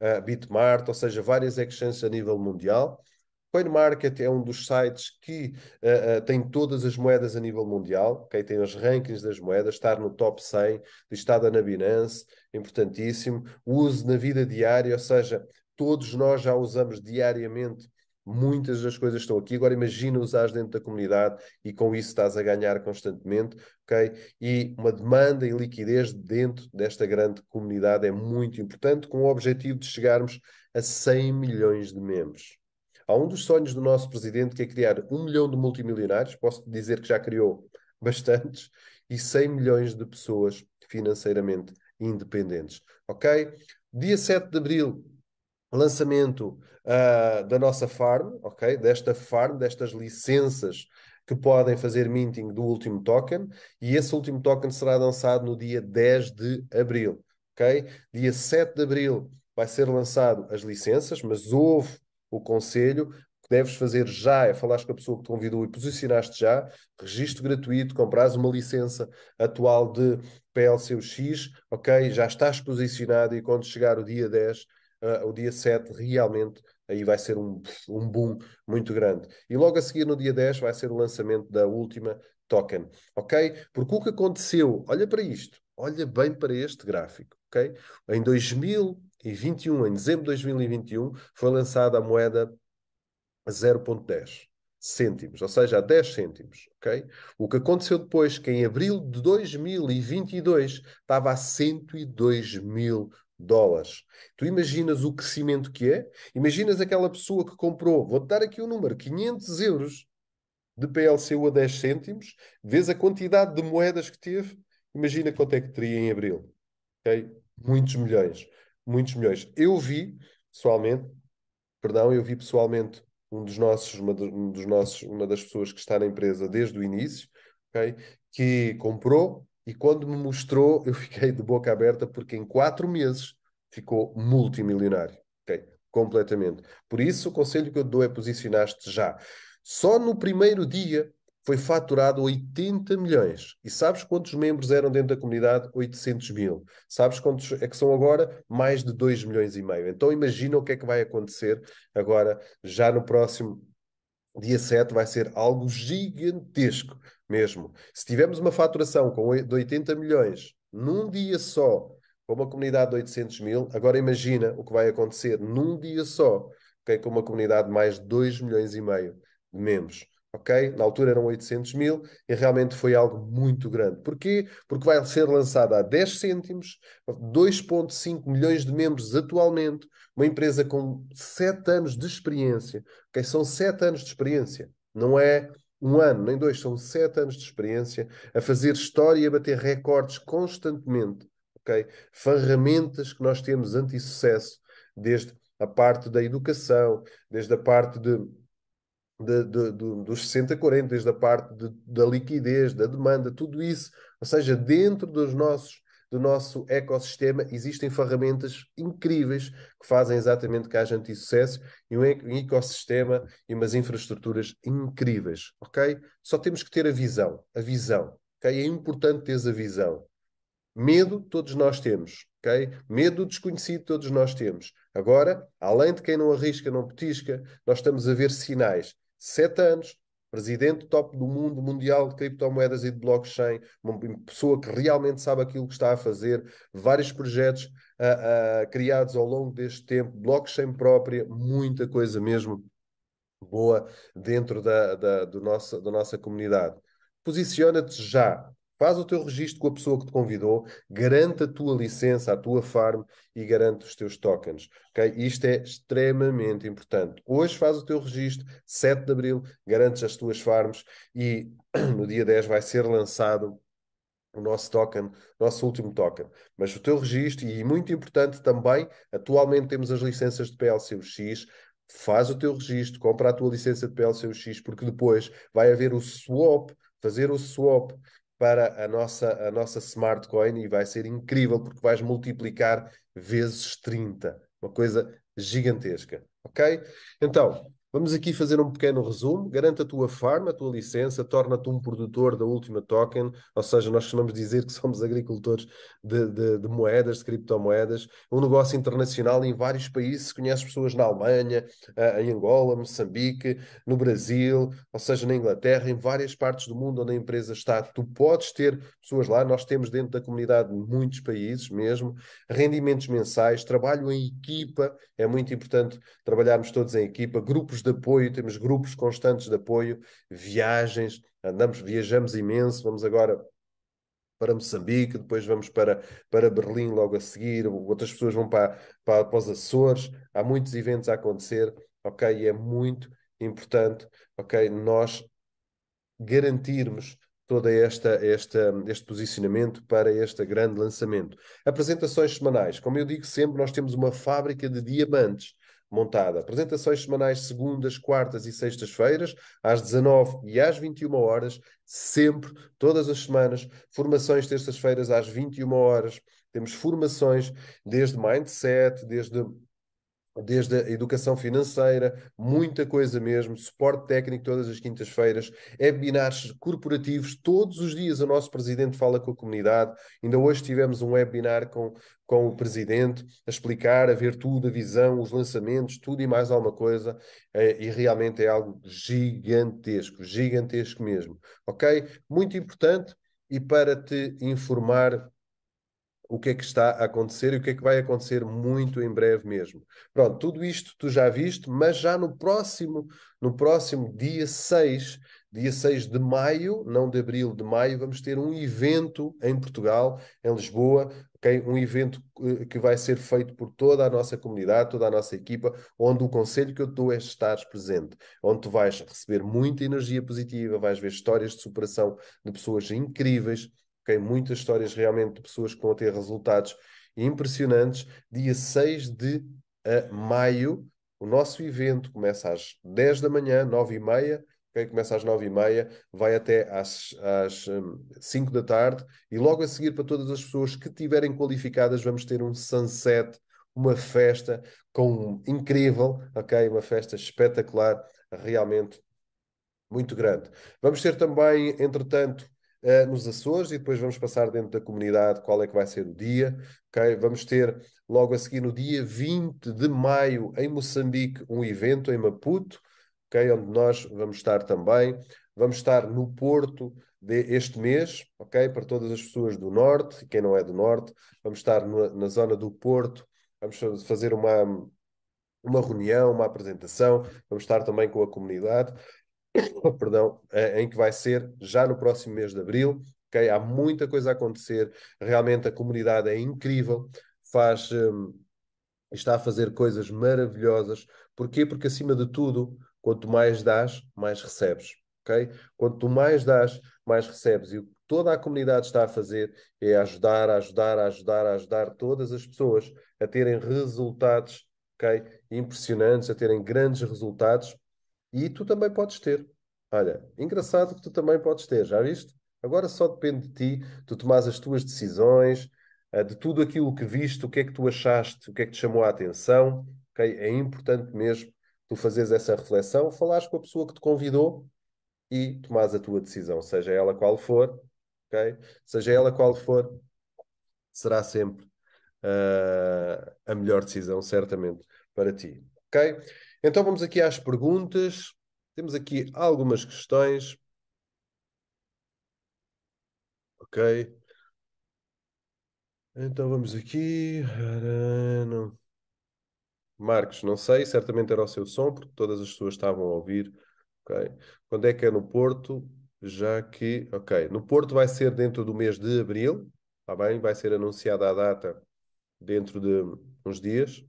a, [CLEARS THROAT] a Bitmart, ou seja, várias exchanges a nível mundial. CoinMarket é um dos sites que uh, uh, tem todas as moedas a nível mundial, okay? tem os rankings das moedas, estar no top 100, listada na Binance, importantíssimo, uso na vida diária, ou seja, todos nós já usamos diariamente muitas das coisas estão aqui. Agora imagina usar dentro da comunidade e com isso estás a ganhar constantemente, ok? E uma demanda e liquidez dentro desta grande comunidade é muito importante, com o objetivo de chegarmos a 100 milhões de membros. Há um dos sonhos do nosso presidente que é criar um milhão de multimilionários, posso dizer que já criou [LAUGHS] bastantes, e 100 milhões de pessoas financeiramente independentes. Ok? Dia 7 de abril, lançamento uh, da nossa farm, ok? Desta farm, destas licenças que podem fazer minting do último token, e esse último token será lançado no dia 10 de abril, ok? Dia 7 de abril vai ser lançado as licenças, mas houve o conselho, que deves fazer já é falar com a pessoa que te convidou e posicionaste já, registro gratuito, compras uma licença atual de PLCUX, ok, já estás posicionado e quando chegar o dia 10, uh, ah, o dia 7, realmente aí vai ser um, um boom muito grande. E logo a seguir, no dia 10, vai ser o lançamento da última token, ok? Porque o que aconteceu, olha para isto, olha bem para este gráfico, ok? Em 2000 e 21, em dezembro de 2021, foi lançada a moeda 0.10 cêntimos, ou seja, a 10 cêntimos. Okay? O que aconteceu depois, que em abril de 2022 estava a 102 mil dólares. Tu imaginas o crescimento que é? Imaginas aquela pessoa que comprou, vou-te dar aqui o um número, 500 euros de PLCU a 10 cêntimos, vês a quantidade de moedas que teve, imagina quanto é que teria em abril. Okay? Muitos milhões muitos milhões. Eu vi pessoalmente, perdão, eu vi pessoalmente um dos nossos, uma, um dos nossos, uma das pessoas que está na empresa desde o início, okay, que comprou e quando me mostrou [LAUGHS] eu fiquei de boca aberta porque em quatro meses ficou multimilionário, okay, completamente. Por isso o conselho que eu te dou é posicionar-te já. Só no primeiro dia foi faturado 80 milhões. E sabes quantos membros eram dentro da comunidade? 800 mil. Sabes quantos é que são agora? Mais de 2 milhões e meio. Então imagina o que é que vai acontecer agora, já no próximo dia 7, vai ser algo gigantesco mesmo. Se tivermos uma faturação com de 80 milhões num dia só, com uma comunidade de 800 mil, agora imagina o que vai acontecer num dia só, okay, com uma comunidade de mais de 2 milhões e meio de membros ok? Na altura eram 800 mil e realmente foi algo muito grande. Porquê? Porque vai ser lançada a 10 cêntimos, 2,5 milhões de membros atualmente, uma empresa com 7 anos de experiência, ok? São 7 anos de experiência, não é um ano, nem dois, são 7 anos de experiência a fazer história e a bater recordes constantemente, ok? Ferramentas que nós temos anti-sucesso, desde a parte da educação, desde a parte de de, de, de, dos 60 a 40, desde a parte da liquidez, da demanda, tudo isso. Ou seja, dentro dos nossos, do nosso ecossistema existem ferramentas incríveis que fazem exatamente que haja sucesso e um ecossistema e umas infraestruturas incríveis, ok? Só temos que ter a visão, a visão, ok? É importante teres a visão. Medo todos nós temos, ok? Medo do desconhecido todos nós temos. Agora, além de quem não arrisca, não petisca, nós estamos a ver sinais sete anos, presidente top do mundo mundial de criptomoedas e de blockchain, uma pessoa que realmente sabe aquilo que está a fazer, vários projetos uh, uh, criados ao longo deste tempo, blockchain própria, muita coisa mesmo boa dentro da, da, do nosso, da nossa comunidade. Posiciona-te já. Faz o teu registro com a pessoa que te convidou, garante a tua licença, a tua farm e garante os teus tokens. Okay? Isto é extremamente importante. Hoje faz o teu registro, 7 de abril, garantes as tuas farms e [CLEARS THROAT] no dia 10 vai ser lançado o nosso token, nosso último token. Mas o teu registro, e muito importante também, atualmente temos as licenças de PLCX. faz o teu registro, compra a tua licença de PLCX porque depois vai haver o swap, fazer o swap para a nossa, a nossa smart coin e vai ser incrível porque vais multiplicar vezes 30, uma coisa gigantesca, ok? Então, Vamos aqui fazer um pequeno resumo. Garante a tua farm, a tua licença, torna-te um produtor da última token, ou seja, nós de dizer que [LAUGHS] somos agricultores de, de, de moedas, de criptomoedas. Um negócio internacional em vários países, se conhece pessoas na Alemanha, eh, em Angola, Moçambique, no Brasil, ou seja, na Inglaterra, em várias partes do mundo onde a empresa está. Tu podes ter pessoas lá, nós temos dentro da comunidade muitos países mesmo, rendimentos mensais, trabalho em equipa, é muito importante trabalharmos todos em equipa, grupos de apoio, temos grupos constantes de apoio, viagens, andamos, viajamos imenso, vamos agora para Moçambique, depois vamos para, para Berlim logo a seguir, outras pessoas vão para, para, para os Açores, há muitos eventos a acontecer, ok? E é muito importante, ok? Nós garantirmos todo esta, esta, este posicionamento para este grande lançamento. Apresentações semanais. Como eu digo sempre, nós temos uma fábrica de diamantes montada. Apresentações semanais segundas, quartas e sextas-feiras, às 19 e às 21 horas, sempre, todas as semanas. Formações terças-feiras às 21 horas. Temos formações desde mindset, desde desde a educação financeira, muita coisa mesmo, suporte técnico todas as quintas-feiras, webinars corporativos, todos os dias o nosso presidente fala com a comunidade. Ainda hoje tivemos um webinar com, com o presidente a explicar, a ver tudo, a visão, os lançamentos, tudo e mais alguma coisa, eh, e realmente é algo gigantesco, gigantesco mesmo. Ok? Muito importante. E para te informar o que é que está a acontecer e o que é que vai acontecer muito em breve mesmo. Pronto, tudo isto tu já viste, mas já no próximo, no próximo dia 6, dia 6 de maio, não de abril, de maio, vamos ter um evento em Portugal, em Lisboa, okay? um evento eh, que vai ser feito por toda a nossa comunidade, toda a nossa equipa, onde o conselho que eu te dou é estar presente, onde tu vais receber muita energia positiva, vais ver histórias de superação de pessoas incríveis, Okay? Muitas histórias realmente de pessoas que estão a ter resultados impressionantes. Dia 6 de uh, maio, o nosso evento começa às 10 da manhã, 9 e meia, okay? começa às 9 e meia, vai até às, às um, 5 da tarde, e logo a seguir, para todas as pessoas que tiverem qualificadas, vamos ter um sunset, uma festa com incrível, ok? Uma festa espetacular, realmente muito grande. Vamos ter também, entretanto, uh, nos Açores e depois vamos passar dentro da comunidade qual é que vai ser o dia. Okay? Vamos ter logo a seguir, no dia 20 de maio, em Moçambique, um evento em Maputo, okay? onde nós vamos estar também. Vamos estar no Porto este mês, ok? Para todas as pessoas do Norte e quem não é do Norte, vamos estar no, na zona do Porto, vamos fazer uma, uma reunião, uma apresentação, vamos estar também com a comunidade [COUGHS] perdão, é, em que vai ser já no próximo mês de abril. Okay? Há muita coisa a acontecer, realmente a comunidade é incrível, faz. Um, está a fazer coisas maravilhosas. Porquê? Porque, acima de tudo, quanto mais dás, mais recebes. Okay? Quanto mais dás, mais recebes. E o que toda a comunidade está a fazer é ajudar, ajudar, ajudar, ajudar todas as pessoas a terem resultados okay? impressionantes, a terem grandes resultados e tu também podes ter. Olha, engraçado que tu também podes ter, já viste? Agora só depende de ti, tu tomas as tuas decisões, eh, de tudo aquilo que viste, o que é que tu achaste, o que é que te chamou a atenção. Okay? É importante mesmo tu fazeres essa reflexão, falares com a pessoa que te convidou e tomas a tua decisão, seja ela qual for, ok seja ela qual for, será sempre uh, a melhor decisão, certamente, para ti. ok? Então vamos aqui às perguntas. Temos aqui algumas questões. Ok. Então vamos aqui. Marcos, não sei, certamente era o seu som, porque todas as pessoas estavam a ouvir. Ok. Quando é que é no Porto? Já que. Ok. No Porto vai ser dentro do mês de abril. Está bem? Vai ser anunciada a data dentro de uns dias.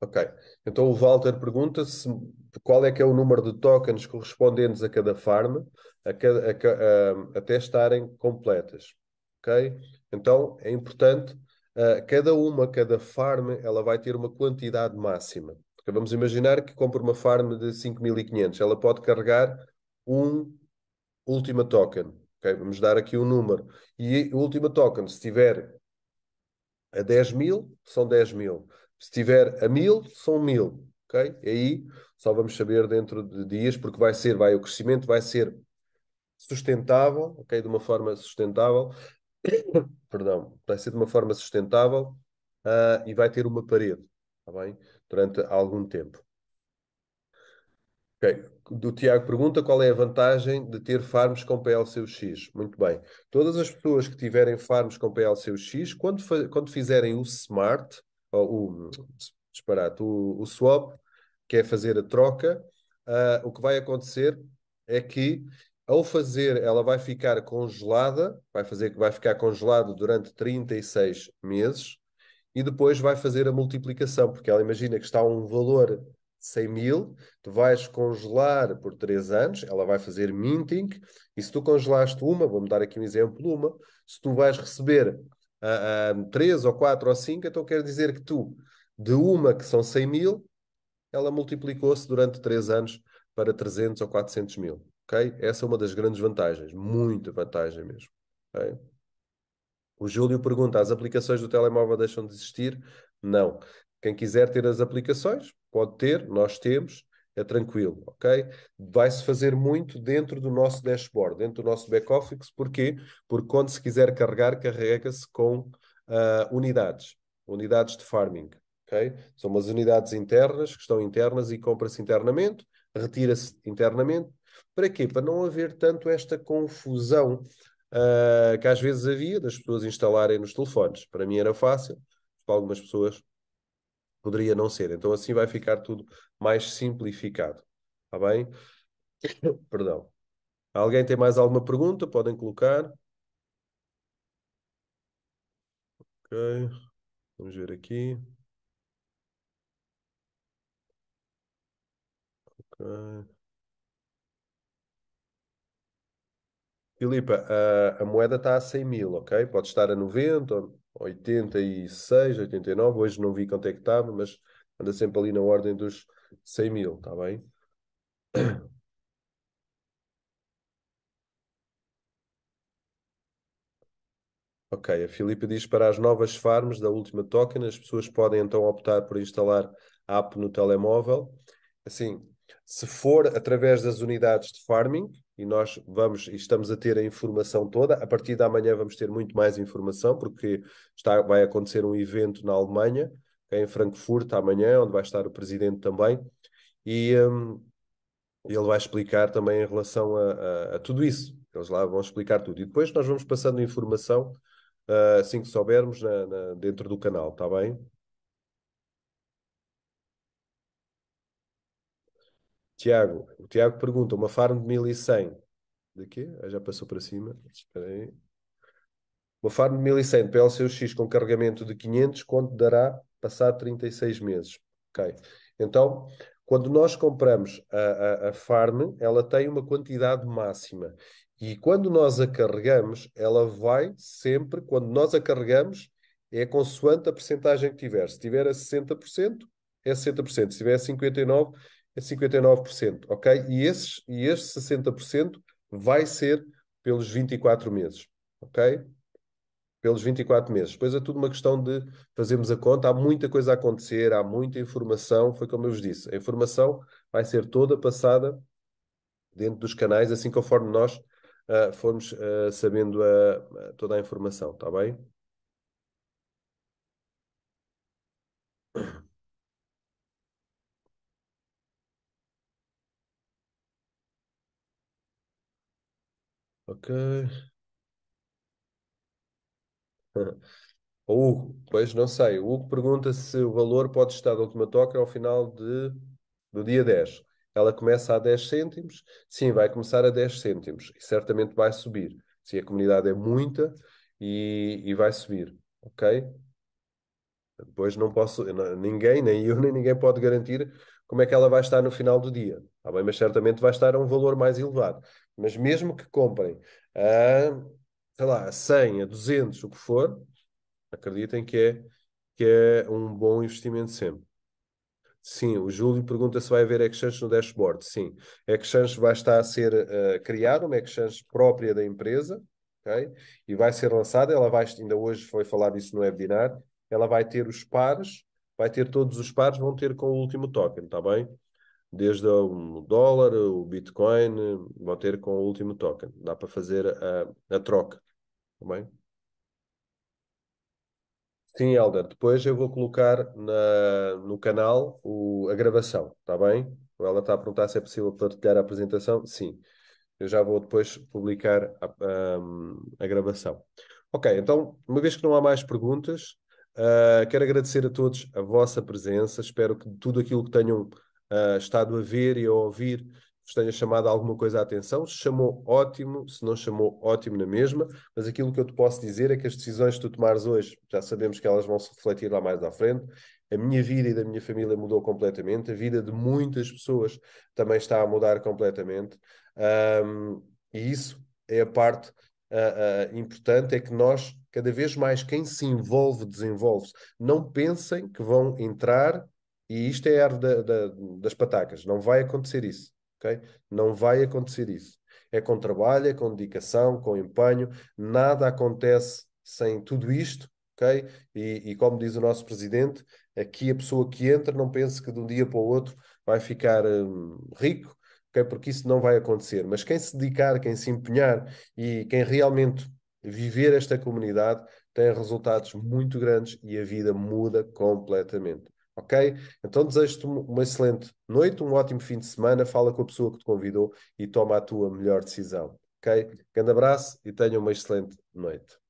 Ok. Então o Walter pergunta se qual é que é o número de tokens correspondentes a cada farm a cada, a, a, até estarem completas. Ok? Então é importante, uh, cada uma, cada farm, ela vai ter uma quantidade máxima. Porque vamos imaginar que compra uma farm de 5.500, ela pode carregar um última token. Okay? Vamos dar aqui um número. E o último token, se tiver a 10 mil, são 10 mil. Se tiver a mil, são mil. Okay? E aí só vamos saber dentro de dias, porque vai ser, vai, o crescimento vai ser sustentável, ok? De uma forma sustentável, [COUGHS] perdão, vai ser de uma forma sustentável uh, e vai ter uma parede, tá bem? Durante algum tempo. Ok. O Tiago pergunta qual é a vantagem de ter farms com PLCUX. Muito bem. Todas as pessoas que tiverem farms com PLCUX, quando, quando fizerem o smart, ou o disparate, o, o swap, que é fazer a troca, uh, o que vai acontecer é que ao fazer, ela vai ficar congelada, vai fazer que vai ficar congelado durante 36 meses e depois vai fazer a multiplicação, porque ela imagina que está um valor 100 mil, tu vais congelar por 3 anos, ela vai fazer minting, e se tu congelaste uma, vou-me dar aqui um exemplo, uma, se tu vais receber uh, uh, 3 ou 4 ou 5, então quer dizer que tu, de uma que são 100 mil, ela multiplicou-se durante 3 anos para 300 ou 400 mil, ok? Essa é uma das grandes vantagens, muita vantagem mesmo, okay? O Júlio pergunta, as aplicações do telemóvel deixam de existir? Não. Quem quiser ter as aplicações, Pode ter, nós temos, é tranquilo, ok? Vai-se fazer muito dentro do nosso dashboard, dentro do nosso back-office, porquê? Porque quando se quiser carregar, carrega-se com uh, unidades, unidades de farming, ok? São umas unidades internas, que estão internas e compra-se internamente, retira-se internamente. Para quê? Para não haver tanto esta confusão uh, que às vezes havia das pessoas instalarem nos telefones. Para mim era fácil, para algumas pessoas poderia não ser. Então assim vai ficar tudo mais simplificado. Está bem? [COUGHS] Perdão. Alguém tem mais alguma pergunta? Podem colocar. Ok. Vamos ver aqui. Ok. Filipa, a, a moeda está a 100 mil, ok? Pode estar a 90, 86, 89, hoje não vi quanto é que estava, mas anda sempre ali na ordem dos 100 mil, está bem? [COUGHS] Ok, a Filipe diz para as novas farms da última token, as pessoas podem então optar por instalar a app no telemóvel. Assim, se for através das unidades de farming, e nós vamos estamos a ter a informação toda. A partir da manhã vamos ter muito mais informação, porque está, vai acontecer um evento na Alemanha, é em Frankfurt, amanhã, onde vai estar o presidente também, e um, ele vai explicar também em relação a, a, a, tudo isso. Eles lá vão explicar tudo. E depois nós vamos passando informação uh, assim que soubermos na, na, dentro do canal, está bem? Tiago, o Tiago pergunta: uma farm de 1100 de quê? Ah, já passou para cima. Espera aí. Uma farm de 1100 PLCUX com carregamento de 500, quanto dará passar 36 meses? Ok. Então, quando nós compramos a, a, a farm, ela tem uma quantidade máxima. E quando nós a carregamos, ela vai sempre, quando nós a carregamos, é consoante a percentagem que tiver. Se tiver a 60%, é 60%. Se tiver a 59%, a 59%, ok? E, esse e este 60% vai ser pelos 24 meses, ok? Pelos 24 meses. Depois é tudo uma questão de fazermos a conta. Há muita coisa a acontecer, há muita informação. Foi como eu vos disse, a informação vai ser toda passada dentro dos canais, assim conforme nós uh, ah, formos uh, ah, sabendo a, ah, a toda a informação, está bem? Ok. [LAUGHS] O Hugo, pois não sei. O Hugo pergunta se o valor pode estar da última toca ao final de, do dia 10. Ela começa a 10 cêntimos. Sim, vai começar a 10 cêntimos e certamente vai subir. Se a comunidade é muita e, e vai subir. Ok? Depois não posso, ninguém, nem eu, [LAUGHS] nem ninguém pode garantir como é que ela vai estar no final do dia. Tá bem? Mas certamente vai estar a um valor mais elevado. Mas mesmo que comprem a, sei lá, a 100, a 200, o que for, acreditem que é, que é um bom investimento sempre. Sim, o Júlio pergunta se vai haver exchange no dashboard. Sim, exchange vai estar a ser uh, eh, criada, uma exchange própria da empresa, ok? e vai ser lançada. Ela vai, ainda hoje foi falado isso no webinar, ela vai ter os pares vai ter todos os pares, vão ter com o último token, está bem? Desde o dólar, o Bitcoin, vão ter com o último token. Dá para fazer a, a troca, está bem? Sim, Helder, depois eu vou colocar na, no canal o, a gravação, está bem? Ela está a perguntar se é possível partilhar a apresentação. Sim, eu já vou depois publicar a, a, a gravação. Ok, então, uma vez que não há mais perguntas, Uh, quero agradecer a todos a vossa presença. Espero que tudo aquilo que tenham uh, estado a ver e a ouvir vos tenha chamado alguma coisa à atenção. Se chamou, ótimo. Se não chamou, ótimo na mesma. Mas aquilo que eu te posso dizer é que as decisões que tu tomares hoje, já sabemos que elas vão se refletir lá mais à frente. A minha vida e da minha família mudou completamente. A vida de muitas pessoas também está a mudar completamente. Um, e isso é a parte uh, importante, é que nós Cada vez mais quem se envolve, desenvolve-se. Não pensem que vão entrar e isto é a árvore da, da, das patacas. Não vai acontecer isso. Okay? Não vai acontecer isso. É com trabalho, é com dedicação, com empenho. Nada acontece sem tudo isto. Okay? E, e como diz o nosso presidente, aqui a pessoa que entra não pense que de um dia para o outro vai ficar hum, rico, okay? porque isso não vai acontecer. Mas quem se dedicar, quem se empenhar e quem realmente viver esta comunidade tem resultados muito grandes e a vida muda completamente. Ok? Então desejo-te uma excelente noite, um ótimo fim de semana. Fala com a pessoa que te convidou e toma a tua melhor decisão. Ok? Grande abraço e tenha uma excelente noite.